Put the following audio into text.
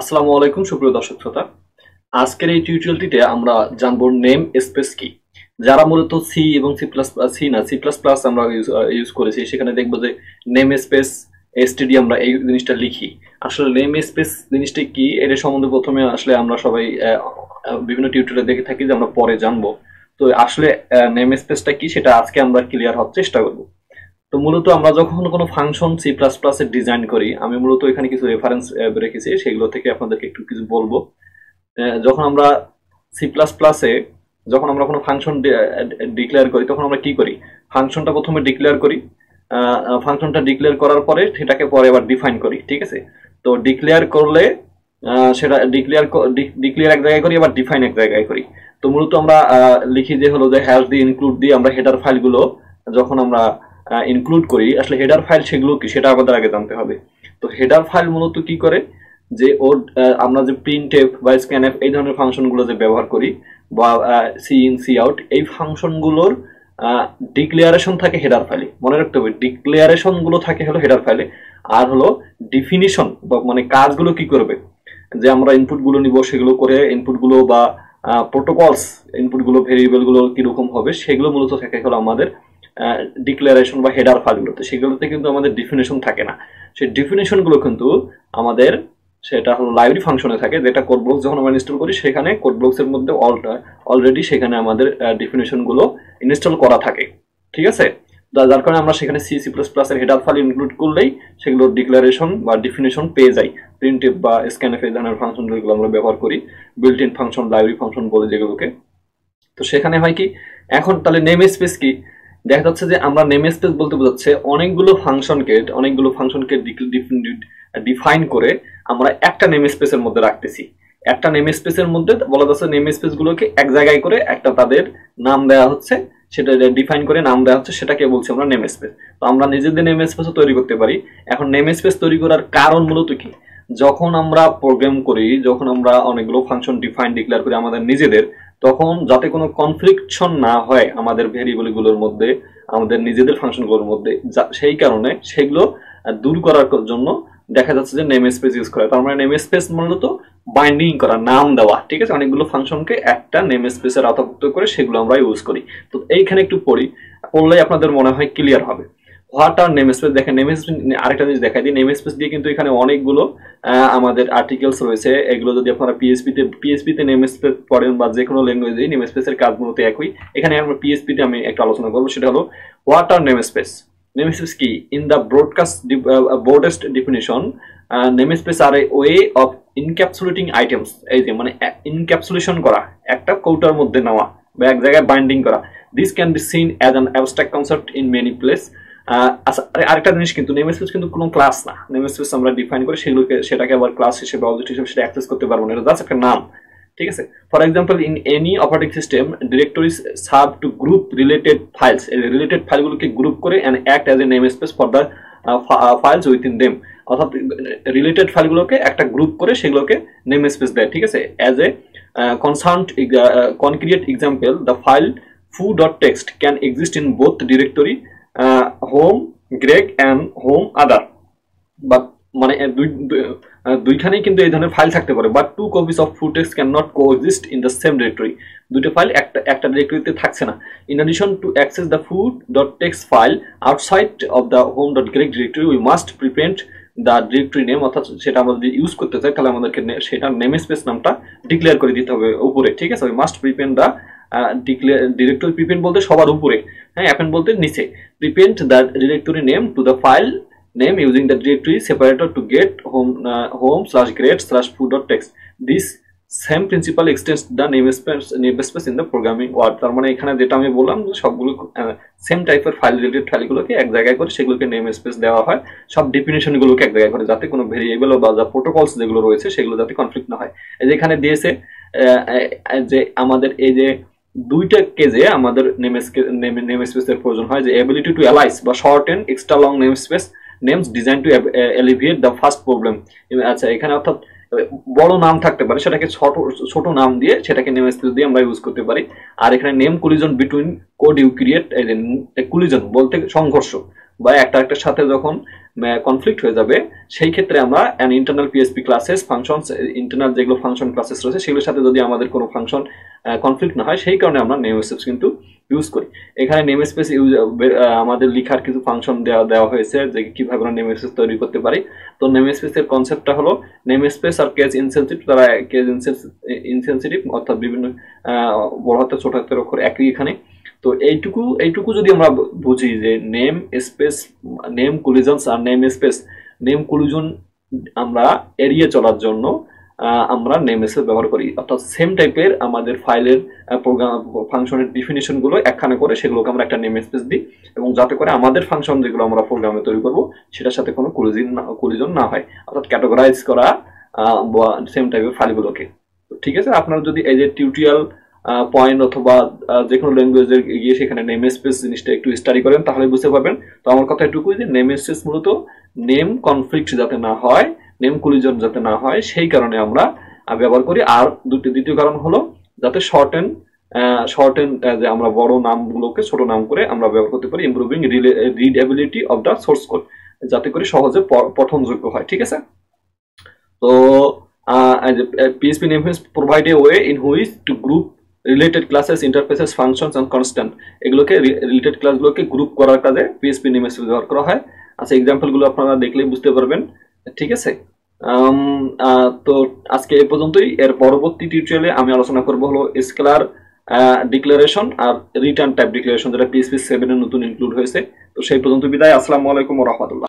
আসসালামু আলাইকুম সুপ্রিয় দর্শক শ্রোতা আজকের এই টিউটোরিয়ালটিতে আমরা জানব নেম স্পেস কি যারা মূলত সি এবং সি প্লাস সি না সি প্লাস প্লাস আমরা ইউজ করেছি সেখানে দেখবো যে নেম স্পেস এসটিডি আমরা এই জিনিসটা লিখি আসলে নেম স্পেস জিনিসটা কি এটা সম্বন্ধে প্রথমে আসলে আমরা সবাই বিভিন্ন টিউটোরিয়াল দেখে থাকি যে আমরা পরে জানবো তো আসলে নেম স্পেসটা কি সেটা আজকে আমরা ক্লিয়ার হওয়ার চেষ্টা করবো তো মূলত আমরা যখন কোনো ফাংশন সি প্লাস প্লাসের ডিজাইন করি আমি মূলত এখানে কিছু রেফারেন্স রেখেছি সেগুলো থেকে আপনাদেরকে একটু কিছু বলবো যখন আমরা সি প্লাস প্লাসে যখন আমরা কোনো ফাংশন ডিক্লেয়ার করি তখন আমরা কি করি ফাংশনটা প্রথমে ডিক্লেয়ার করি ফাংশনটা ডিক্লেয়ার করার পরে সেটাকে পরে আবার ডিফাইন করি ঠিক আছে তো ডিক্লেয়ার করলে সেটা ডিক্লেয়ার ডিক্লেয়ার এক জায়গায় করি আবার ডিফাইন এক জায়গায় করি তো মূলত আমরা লিখি যে হলো যে হ্যাশ দিয়ে ইনক্লুড দিয়ে আমরা হেডার ফাইলগুলো যখন আমরা ইনক্লুড করি আসলে হেডার ফাইল সেগুলো কি সেটা আমাদের আগে জানতে হবে তো হেডার ফাইল মূলত কি করে যে ওর আমরা যে প্রিন্ট এফ বা স্ক্যান এফ এই ধরনের ফাংশনগুলো যে ব্যবহার করি বা সি ইন সি আউট এই ফাংশনগুলোর ডিক্লেয়ারেশন থাকে হেডার ফাইলে মনে রাখতে হবে ডিক্লেয়ারেশনগুলো থাকে হলো হেডার ফাইলে আর হলো ডিফিনিশন বা মানে কাজগুলো কি করবে যে আমরা ইনপুটগুলো নিব সেগুলো করে ইনপুটগুলো বা প্রোটোকলস ইনপুটগুলো ভেরিয়েবলগুলো কীরকম হবে সেগুলো মূলত থাকে হলো আমাদের ডিক্লারেশন বা হেডার ফাইলগুলোতে সেগুলোতে কিন্তু আমাদের ডিফিনেশন থাকে না সেই ডিফিনেশনগুলো কিন্তু আমাদের সেটা হলো লাইব্রেরি ফাংশনে থাকে যেটা কোড ব্লক যখন আমরা ইনস্টল করি সেখানে কোড ব্লক্সের মধ্যে অলরেডি সেখানে আমাদের ডিফিনেশনগুলো ইনস্টল করা থাকে ঠিক আছে যার কারণে আমরা সেখানে সি সি প্লাস প্লাসের হেডার ফাইল ইনক্লুড করলেই সেগুলোর ডিক্লারেশন বা ডিফিনেশন পেয়ে যাই প্রিন্টিভ বা এফ এই ধরনের ফাংশন যেগুলো আমরা ব্যবহার করি built in function library function বলে যেগুলোকে তো সেখানে হয় কি এখন তাহলে নেম স্পেস কি দেখা যাচ্ছে যে আমরা নেম স্পেস বলতে বোঝাচ্ছে অনেকগুলো ফাংশনকে অনেকগুলো ফাংশনকে ডিফাইন করে আমরা একটা নেম স্পেসের মধ্যে রাখতেছি একটা নেম স্পেসের মধ্যে বলা যাচ্ছে নেম স্পেসগুলোকে এক জায়গায় করে একটা তাদের নাম দেওয়া হচ্ছে সেটা ডিফাইন করে নাম দেওয়া হচ্ছে সেটাকে বলছি আমরা নেম স্পেস তো আমরা নিজেদের নেম স্পেসও তৈরি করতে পারি এখন নেম স্পেস তৈরি করার কারণ মূলত কি যখন আমরা প্রোগ্রাম করি যখন আমরা অনেকগুলো ফাংশন ডিফাইন ডিক্লেয়ার করি আমাদের নিজেদের তখন যাতে কোনো কনফ্লিকশন না হয় আমাদের ভেরিয়েবলগুলোর মধ্যে আমাদের নিজেদের ফাংশনগুলোর মধ্যে সেই কারণে সেগুলো দূর করার জন্য দেখা যাচ্ছে যে নেম স্পেস ইউজ করে তার মানে নেম স্পেস মূলত বাইন্ডিং করা নাম দেওয়া ঠিক আছে অনেকগুলো ফাংশনকে একটা নেম স্পেসের আওতাভুক্ত করে সেগুলো আমরা ইউজ করি তো এইখানে একটু পড়ি পড়লে আপনাদের মনে হয় ক্লিয়ার হবে হোয়াট আর নেম স্পেস দেখেন নেম স্পেস আরেকটা জিনিস দেখাই দিই নেম স্পেস দিয়ে কিন্তু এখানে অনেকগুলো আমাদের আর্টিকেলস রয়েছে এগুলো যদি আপনারা পিএসপিতে পিএসপিতে নেম স্পেস পড়েন বা যে কোনো ল্যাঙ্গুয়েজে নেম স্পেসের কাজগুলো একই এখানে আমরা পিএসপিতে আমি একটা আলোচনা করবো সেটা হলো what are namespace namespace কি in the broadcast broadest definition namespace are a way of encapsulating items এই যে মানে ইনক্যাপসুলেশন করা একটা কৌটার মধ্যে নেওয়া বা এক জায়গায় বাইন্ডিং করা this can be seen as an abstract concept in many place আচ্ছা, আরেকটা জিনিস কিন্তু নেম স্পেস কিন্তু কোনো ক্লাস না নেম আমরা ডিফাইন করে সেগুলোকে সেটাকে আবার ক্লাস হিসেবে অবজেক্ট হিসেবে সেটা অ্যাক্সেস করতে পারবো না এটা একটা নাম ঠিক আছে for example in any operating system directory serve to group related files এই রিলেটেড ফাইলগুলোকে গ্রুপ করে and act as a namespace for the files within দেম অর্থাৎ রিলেটেড ফাইলগুলোকে একটা গ্রুপ করে সেগুলোকে নেম স্পেস দেয় ঠিক আছে as a concerned concrete example the file foo dot text can exist in both directory home Greg and home other বা মানে দুইখানেই কিন্তু এই ধরনের ফাইল থাকতে পারে but two copies of foo text can not exist in the same directory দুটো file একটা একটা ডিরেক্টরিতে থাকছে না in addition to access the food dot text file outside of the home dot Greg directory we must prepend the directory name অর্থাৎ সেটা আমরা যদি ইউজ করতে চাই তাহলে আমাদেরকে সেটা নেম স্পেস নামটা ডিক্লেয়ার করে দিতে হবে উপরে ঠিক আছে we must prepend the directory prepend বলতে সবার উপরে হ্যাঁ অ্যাপেন বলতে নিচে prepend the directory name to the file name using the directory separator to get home home slash Greg slash food dot text this same principle extends the namespace namespace in the programming world তার মানে এখানে যেটা আমি বললাম সবগুলো same টাইপের file related ফাইলগুলোকে এক জায়গায় করে সেগুলোকে নেম স্পেস দেওয়া হয় সব ডেফিনেশনগুলোকে এক জায়গায় করে যাতে কোনো ভেরিয়েবল বা যা প্রোটোকলস যেগুলো রয়েছে সেগুলো যাতে কনফ্লিক্ট না হয় এই যে এখানে দিয়েছে যে আমাদের এই যে দুইটা কেজে আমাদের নেম স্পেসের প্রয়োজন হয় যে এবিলিটি টু অ্যালাইস বা shorten extra long namespace names design to alleviate the first problem আচ্ছা এখানে অর্থাৎ বড় নাম থাকতে পারে সেটাকে ছোট ছোট নাম দিয়ে সেটাকে নেম স্পেস দিয়ে আমরা ইউজ করতে পারি আর এখানে name collision between code you create collision বলতে সংঘর্ষ বা একটা একটার সাথে যখন কনফ্লিক্ট হয়ে যাবে সেই ক্ষেত্রে আমরা an internal PHP classes function internal যেগুলো ফাংশন ক্লাসেস রয়েছে সেগুলোর সাথে যদি আমাদের কোনো ফাংশন কনফ্লিক্ট না হয় সেই কারণে আমরা নেম স্পেস কিন্তু ইউজ করি এখানে নেম স্পেস ইউজ আমাদের লিখার কিছু ফাংশন দেওয়া দেওয়া হয়েছে যে কীভাবে আমরা নেম স্পেস তৈরি করতে পারি তো নেম স্পেসের কনসেপ্টটা হলো namespace are case insensitive তারা কেজ ইনসেন্সিটিভ অর্থাৎ বিভিন্ন বড় হাতে ছোট হাতের অক্ষর একই এখানে তো এইটুকু এইটুকু যদি আমরা বুঝি যে namespace name collisions are namespace name collision আমরা এড়িয়ে চলার জন্য আমরা নেম স্পেস ব্যবহার করি অর্থাৎ সেম টাইপের আমাদের ফাইলের প্রোগ্রাম ফাংশনের ডিফিনিশনগুলো একখানে করে সেগুলোকে আমরা একটা নেম স্পেস দিই এবং যাতে করে আমাদের ফাংশন যেগুলো আমরা প্রোগ্রামে তৈরি করব সেটার সাথে কোনো না কুলিজন না হয় অর্থাৎ ক্যাটাগরাইজ করা সেম টাইপের ফাইলগুলোকে ঠিক আছে আপনারা যদি এই যে টিউটোরিয়াল পয়েন্ট অথবা যে কোনো ল্যাঙ্গুয়েজের গিয়ে সেখানে নেম স্পেস জিনিসটা একটু স্টাডি করেন তাহলে বুঝতে পারবেন তো আমার কথা এটুকুই যে নেম স্পেস মূলত নেম কনফ্লিক্ট যাতে না হয় নেম কুলিজন যাতে না হয় সেই কারণে আমরা ব্যবহার করি আর দুটি দ্বিতীয় কারণ হলো যাতে শর্ট এন্ড শর্ট এন্ড যে আমরা বড় নামগুলোকে ছোট নাম করে আমরা ব্যবহার করতে পারি improving readability of the source code যাতে করে সহজে পঠনযোগ্য হয় ঠিক আছে তো PHP name provide a way in which to group related classes interfaces functions and constant এগুলোকে রিলেটেড ক্লাসগুলোকে গ্রুপ করার কাজে পিএসপি নেমেস ব্যবহার করা হয় আচ্ছা এক্সাম্পলগুলো আপনারা দেখলেই বুঝতে পারবেন ঠিক আছে তো আজকে এ পর্যন্তই এর পরবর্তী টিউটোরিয়ালে আমি আলোচনা করব হলো স্কেলার ডিক্লারেশন আর রিটার্ন টাইপ ডিক্লারেশন যেটা পিএসপি সেভেনে নতুন ইনক্লুড হয়েছে তো সেই পর্যন্ত বিদায় আসসালামু আলাইকুম রহমতুল্লাহ